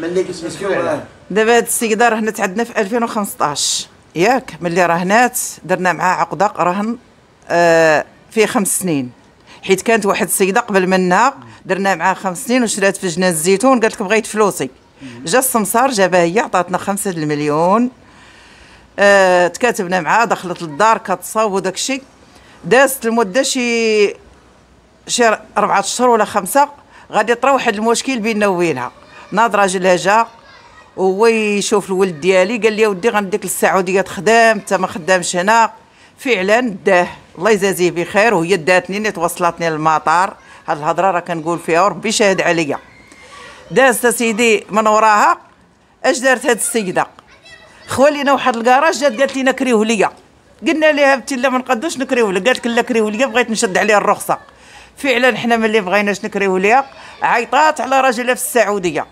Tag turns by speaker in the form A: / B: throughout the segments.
A: ملي دابا هاد السيده رهنت راه هنات عندنا في 2015 ياك ملي راهنات درنا معاها عقده رهن آه فيه خمس سنين حيت كانت واحد السيده قبل منها درنا معاها خمس سنين وشرات في جنان الزيتون قالت لك بغيت فلوسي جا السمسار جابها هي عطاتنا خمسة المليون آه تكاتبنا معاها دخلت للدار كتصاوب وداك الشيء دازت المده شي شي اربعه اشهر ولا خمسه غادي طرا واحد المشكل بيننا وبينها ناض راجل وهو يشوف الولد ديالي قال لي ودي غنديك للسعوديه تخدم انت ما خدامش هنا فعلا داه الله يجازيه بخير وهي داتني ني توصلتني للمطار هاد الهضره راه كنقول فيها وربي شاهد عليا دازت سيدي من وراها اش دارت هاد السيده خوالينا واحد الكراج جات قالت لينا كريوه ليا قلنا لها بنتي لا ما نقدوش نكريوه لك قالت لك لا كريوه ليا بغيت نشد عليها الرخصه فعلا حنا ملي بغيناش نكريوه ليها عيطات على راجلها في السعوديه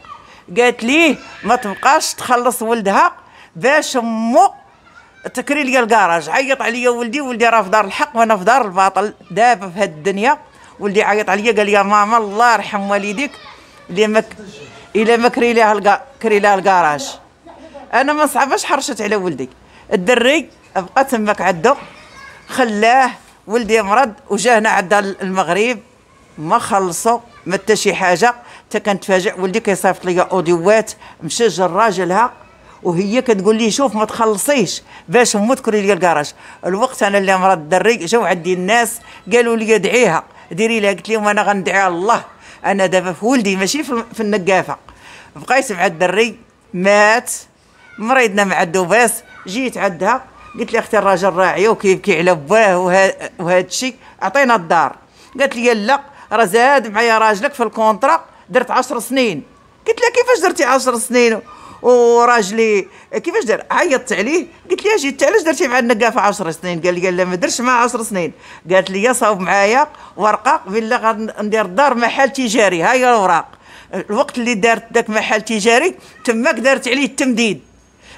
A: قالت ليه ما تبقاش تخلص ولدها باش امو تكري لي الكراج عيط عليا ولدي ولدي راه في دار الحق وانا في دار الباطل دابا في هاد الدنيا ولدي عيط عليا قال لي ماما الله يرحم والديك اللي ما الا ما كري لها الكا كري لها الكراج انا ما صعباش حرشت على ولدي الدري بقى تماك عدو خلاه ولدي مرض وجا هنا عدا المغرب ما خلصوا ما حتى شي حاجه حتى كنتفاجئ ولدي كيصيفط لي اوديوات مسجل راجلها وهي كتقول لي شوف ما تخلصيش باش مو تكري لي الكراج الوقت انا اللي مرض الدري جاو عندي الناس قالوا لي دعيها ديري لها قلت لهم انا غندعي على الله انا دابا في ولدي ماشي في النقافه بقيت مع الدري مات مريضنا مع الدوباس جيت عندها قلت لي اختي الراجل راعي وكيبكي على باه وهذا الشيء عطينا الدار قالت لي لا راه زاد معايا راجلك في الكونطرا درت 10 سنين قلت لها كيفاش درتي 10 سنين وراجلي كيفاش دار عيطت عليه قلت لها جيت علاش درتي مع النقافه 10 سنين قال لي لا ما درتش مع 10 سنين قالت لي صاوب معايا ورقه بلا غندير الدار محل تجاري ها هي الاوراق الوقت اللي دارت داك محل تجاري تماك دارت عليه التمديد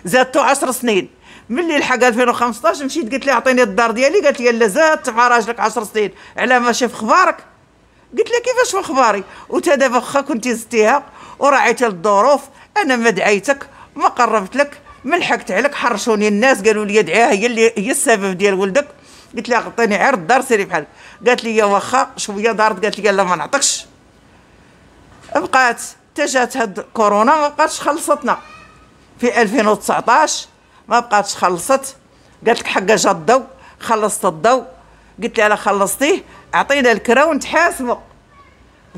A: زادته 10 سنين ملي لحق 2015 مشيت قلت لها اعطيني الدار ديالي قالت لي لا زادت مع راجلك 10 سنين على ما شاف خبارك قلت لها كيفاش في اخباري وتا دابا واخا كنتي زدتيها وراعيتي الظروف انا ما دعيتك ما قربت لك ما لحقت عليك حرشوني الناس قالوا لي دعيها هي اللي هي السبب ديال ولدك قلت لها غطيني عير الدار سيري بحال قالت لي واخا شويه دارت قالت لي لا ما نعطيكش بقات تا جات هاد كورونا ما بقاتش خلصتنا في 2019 ما بقاتش خلصت قالت لك حقه جا الضو خلصت الضو قلت لها خلصتيه اعطينا الكرا ونتحاسبوا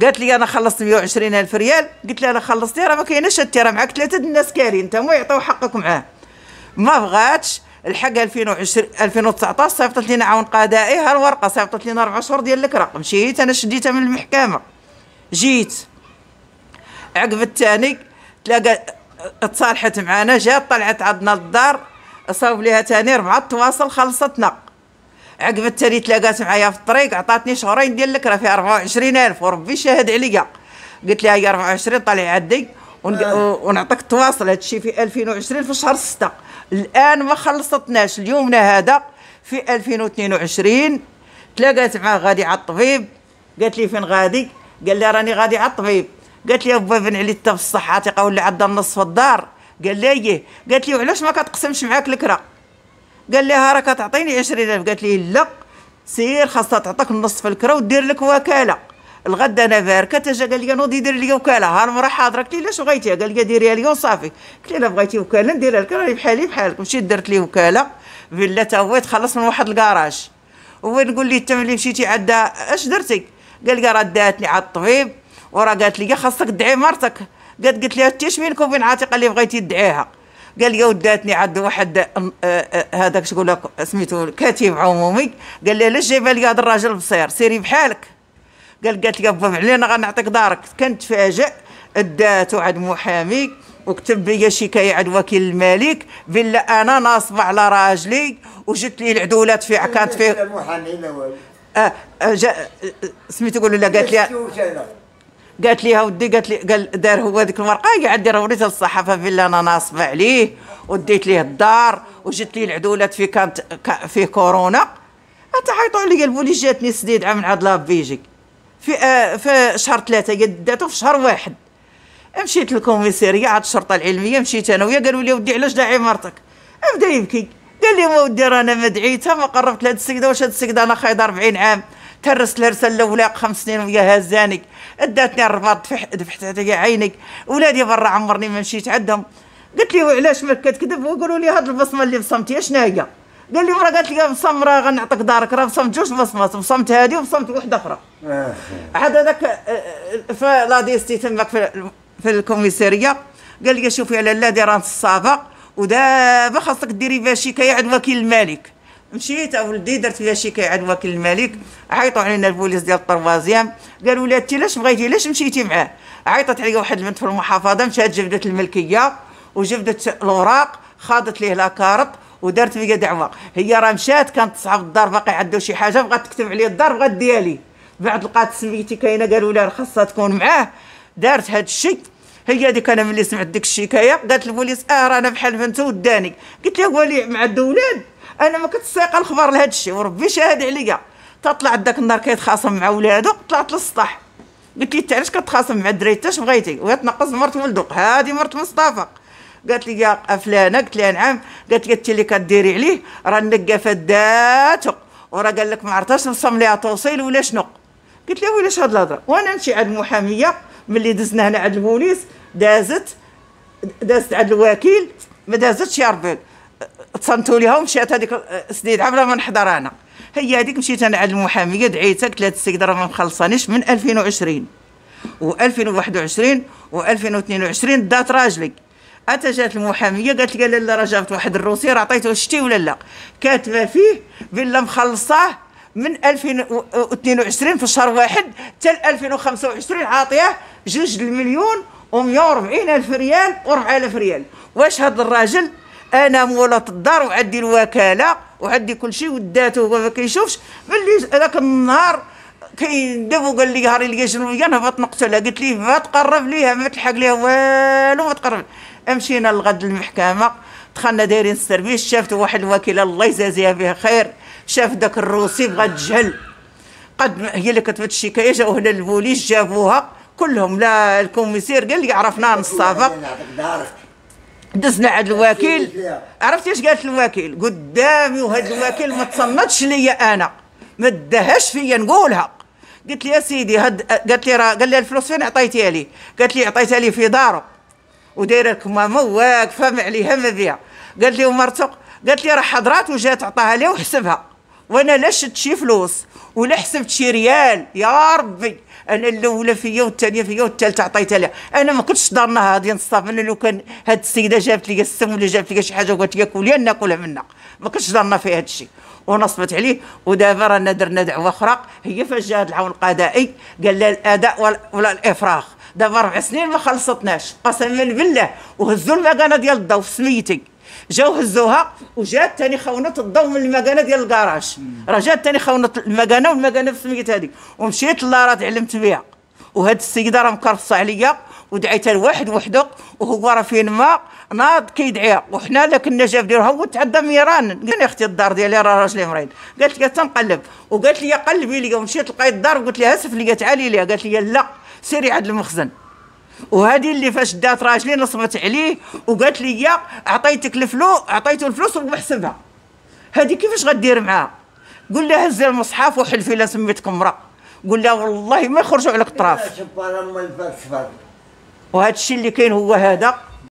A: قالت لي انا خلصت 120 الف ريال قلت لها انا خلصت راه ما كايناش انت راه معاك ثلاثه الناس كارين انت مو يعطيو حقك معاه ما بغاتش الحق 2020 2019 صيفطت لينا عون قضائي هالورقه صيفطت لينا اربع شهور ديال الكرا مشيت انا شديتها من المحكمه جيت عقب الثاني تلاقى تصالحت معانا جات طلعت عندنا للدار صاوب ليها ثاني ربعه تواصل خلصتنا عقب التالي تلاقات معايا في الطريق عطاتني شهرين ديال الكره فيها 24000 وربي شاهد عليا قلت لها هي 24 طالع عندي آه. ونعطيك التواصل الشيء في 2020 في شهر 6 الان ما خلصتناش اليومنا هذا في 2022 تلاقات معاه غادي على الطبيب قالت لي فين غادي قال لي راني غادي على الطبيب قالت لي با بن علي انت في الصحه تيقول لي عندها النص في الدار قال لي ايه قالت لي وعلاش ما كتقسمش معاك الكره قال لها راك تعطيني 20000 قالت لي لا سير خاصها تعطيك النصف الكره ودير لك وكاله الغد انا باركه جا قال لي نوضي دير لي وكاله ها المراه حاضره قلت لي لاش بغيتي قال لي ديريها لي وصافي قلت لي لا بغيتي وكاله نديرها لك راني بحالي بحالك مشيت درت لي وكاله فيلا تا هو يتخلص من واحد الكراج هو نقول لي تم اللي مشيتي عندها اش درتي قال لي راه داتني على الطبيب وراه قالت لي خاصك تدعي مرتك قالت قلت لها اش منكم فين عاتقه اللي بغيتي تدعيها قال يا وداتني عند واحد هذاك شكون سميتو كاتب عمومي قال لي علاش جايبه لي هذا الراجل بصير سيري بحالك قال قالت لي بابا علينا غنعطيك دارك كنت تفاجئ داتو عند محامي وكتب لي شكايه عند وكيل الملك بلا انا ناصبه على راجلي وجت لي العدولات في كانت في أه،, آه جا أه، سميتو قالت لي قالت لي ودي قالت لي قال دار هو ذيك المرقه قاعد دير وريتها للصحافه فيلا انا ناصبه عليه وديت ليه الدار وجت ليه العدولات في كانت فيه كورونا تعيطوا عليا البوليس جاتني سديد عام من عاد لافيجيك في آه في شهر ثلاثه قداتو في شهر واحد مشيت للكوميساريه عاد الشرطه العلميه مشيت انا ويا قالوا لي ودي علاش داعي مرتك بدا يبكي قال لي ما ودي رانا ما دعيتها ما قربت لهاد السيده واش هاد السيده انا خايضه 40 عام ترس الهرسه الاولى خمس سنين ويا هزانك اداتني الرباط دفحت على عينك ولادي برا عمرني ما مشيت عندهم قلت لي وعلاش ما كتكذب وقولوا لي هاد البصمه اللي بصمتي اشنا هي قال لي مرة قالت لي بصم راه غنعطيك دارك راه بصمت جوج بصمات بصمت هذه وبصمت وحده اخرى آه. عاد هذاك آه، آه، في لا ديستي تماك في, في الكوميساريه قال لي شوفي على لا ديرانت صافا ودابا خاصك ديري بها شكايه عند وكيل الملك مشيت ولدي درت فيها شكايه عند وكيل الملك عيطوا علينا البوليس ديال الطروازيام قالوا لها انتي علاش بغيتي علاش مشيتي معاه عيطت عليا واحد البنت في المحافظه مشات جبدت الملكيه وجبدت الاوراق خاضت ليه لاكارط ودارت فيا دعوه هي راه مشات كانت تصعب الدار باقي عندو شي حاجه بغات تكتب عليا الدار بغات ديالي بعد لقات سميتي كاينه قالوا لها خاصها تكون معاه دارت هاد الشيء هي هذيك انا ملي سمعت ديك الشكايه قالت البوليس اه رانا بحال بنت وداني قلت لها ولي مع الدولاد انا ما كنت سايقه الخبر لهذا الشيء وربي شاهد عليا تطلع داك النهار كيتخاصم مع ولادو طلعت للسطح قلت لي انت علاش كتخاصم مع الدراري حتى بغيتي وهي تنقص مرت ولدو هذه مرت مصطفى قالت لي يا فلانه قلت لها نعم قالت لي انت اللي كديري عليه راه النقافه داتو وراه قال لك ما عرفتش نصم ليها توصيل ولا شنو قلت لها ويلاش هاد الهضره وانا نمشي عند المحاميه ملي دزنا هنا عند المونيس دازت دازت عند الوكيل ما دازتش ربي تصنتوا ليها ومشات هذيك سديد عبله ما نحضر انا هي هذيك مشيت انا عند المحاميه دعيتها قلت لها السيد راه ما مخلصانيش من 2020 و2021 و2022 دات راجلي اتا جات المحاميه قالت لي لا لا راه جابت واحد الروسي راه عطيته شتي ولا لا كاتبه فيه بلا مخلصاه من 2022 في شهر واحد حتى 2025 عاطيه جوج المليون و140 الف ريال و4000 ريال واش هذا الراجل انا مولات الدار وعندي الوكاله وعندي كل شيء وداته هو ما كيشوفش ملي هذاك النهار كيندب وقال لي هاري ليا جنوبيه نهبط نقتلها قلت ليه ما تقرب ليها ما تلحق ليها والو ما تقرب مشينا لغد المحكمه دخلنا دايرين السيرفيس شافت واحد الوكيله الله يجازيها فيها خير شاف داك الروسي بغا تجهل قد هي اللي كتبت الشكايه جاو هنا البوليس جابوها كلهم لا الكوميسير قال لي عرفنا نصافق دزنا عند الوكيل عرفتي اش قالت الوكيل قدامي وهاد الوكيل ما تصنتش ليا انا ما دهاش فيا نقولها قلت لي يا سيدي هاد قالت لي راه قال لي الفلوس فين عطيتيها لي قالت لي عطيتها لي في داره ودايره لك ماما واقفه عليها ما بها قالت لي مرته قالت لي راه حضرات وجات عطاها لي وحسبها وانا لا شت شي فلوس ولا حسبت شي ريال يا ربي انا الاولى فيا والثانيه فيا والثالثه عطيتها لها انا ما كنتش دارنا هادي نصاف انا لو كان هاد السيده جابت لي السم ولا جابت لي شي حاجه وقالت لي كولي ناكلها منها ما كنتش دارنا في هاد الشيء ونصبت عليه ودابا رانا درنا دعوه اخرى هي فاش جا العون القضائي قال لها الاداء ولا الافراغ دابا ربع سنين ما خلصتناش قسما بالله وهزوا المكانه ديال الضو في سميتي جاو هزوها وجات ثاني خونه الضو من المكانه ديال الكراج راه جات ثاني خونه المكانه والمكانه في سميت هذيك ومشيت للدار تعلمت بها وهاد السيده راه مكرفصه عليا ودعيتها لواحد وحده وهو راه فين ما ناض كيدعيها وحنا لا كنا جاف هو تعدى ميران قال لي اختي الدار ديالي راه راجلي مريض قالت لي تنقلب وقالت لي قلبي لي ومشيت لقيت الدار وقلت لها سف لي تعالي لي قالت لي لا سيري عند المخزن وهذه اللي فاش دات راجلي نصبت عليه وقالت لي عطيتك الفلوس عطيته الفلوس ومحسبها هذه كيفاش غدير معاها قول لها هزي المصحف وحلفي لا سميتك امراه قول لها والله ما يخرجوا عليك الطراف وهذا الشيء اللي كاين هو هذا